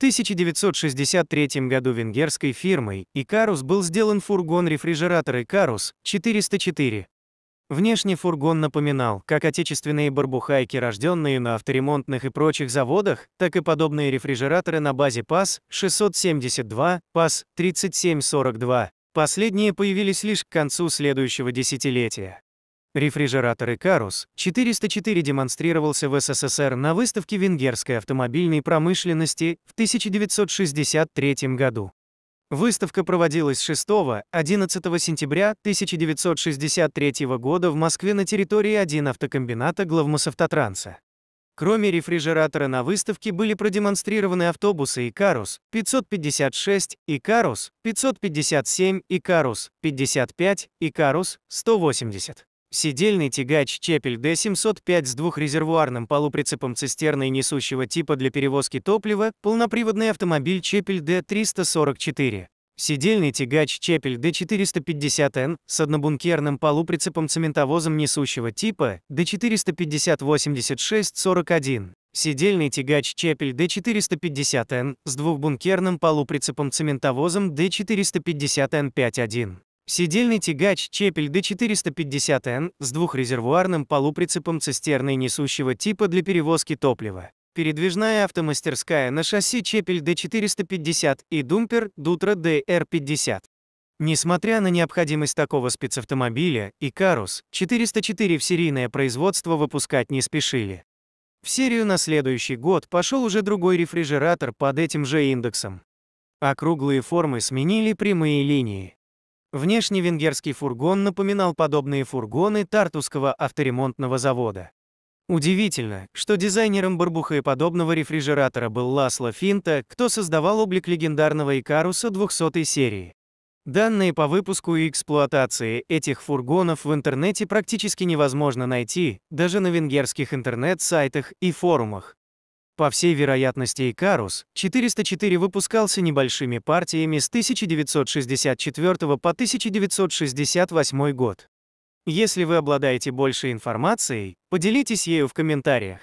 1963 году венгерской фирмой «Икарус» был сделан фургон-рефрижератор «Икарус» 404. Внешне фургон напоминал как отечественные барбухайки, рожденные на авторемонтных и прочих заводах, так и подобные рефрижераторы на базе ПАС 672, ПАС 3742. Последние появились лишь к концу следующего десятилетия. Рефрижератор «Икарус» 404 демонстрировался в СССР на выставке венгерской автомобильной промышленности в 1963 году. Выставка проводилась 6-11 сентября 1963 года в Москве на территории один автокомбината Главмосавтотранса. Кроме рефрижератора на выставке были продемонстрированы автобусы «Икарус» 556, «Икарус» 557, «Икарус» 55, «Икарус» 180. Сидельный тягач Чепель D705 с двухрезервуарным полуприцепом цистерной несущего типа для перевозки топлива, полноприводный автомобиль Чепель D344. Сидельный тягач Чепель D450N с однобункерным полуприцепом-цементовозом несущего типа d 450 86 Сидельный тягач Чепель D450N с двухбункерным полуприцепом-цементовозом D450N51. Седельный тягач Чепель D450N с двухрезервуарным полуприцепом цистерной несущего типа для перевозки топлива. Передвижная автомастерская на шасси Чепель D450 и Думпер Дутра DR50. Несмотря на необходимость такого спецавтомобиля, и Карус 404 в серийное производство выпускать не спешили. В серию на следующий год пошел уже другой рефрижератор под этим же индексом. Округлые формы сменили прямые линии. Внешне венгерский фургон напоминал подобные фургоны Тартусского авторемонтного завода. Удивительно, что дизайнером барбуха и подобного рефрижератора был Ласло Финта, кто создавал облик легендарного Икаруса 200 серии. Данные по выпуску и эксплуатации этих фургонов в интернете практически невозможно найти, даже на венгерских интернет-сайтах и форумах. По всей вероятности, Икарус 404 выпускался небольшими партиями с 1964 по 1968 год. Если вы обладаете большей информацией, поделитесь ею в комментариях.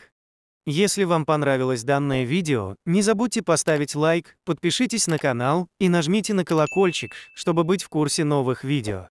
Если вам понравилось данное видео, не забудьте поставить лайк, подпишитесь на канал и нажмите на колокольчик, чтобы быть в курсе новых видео.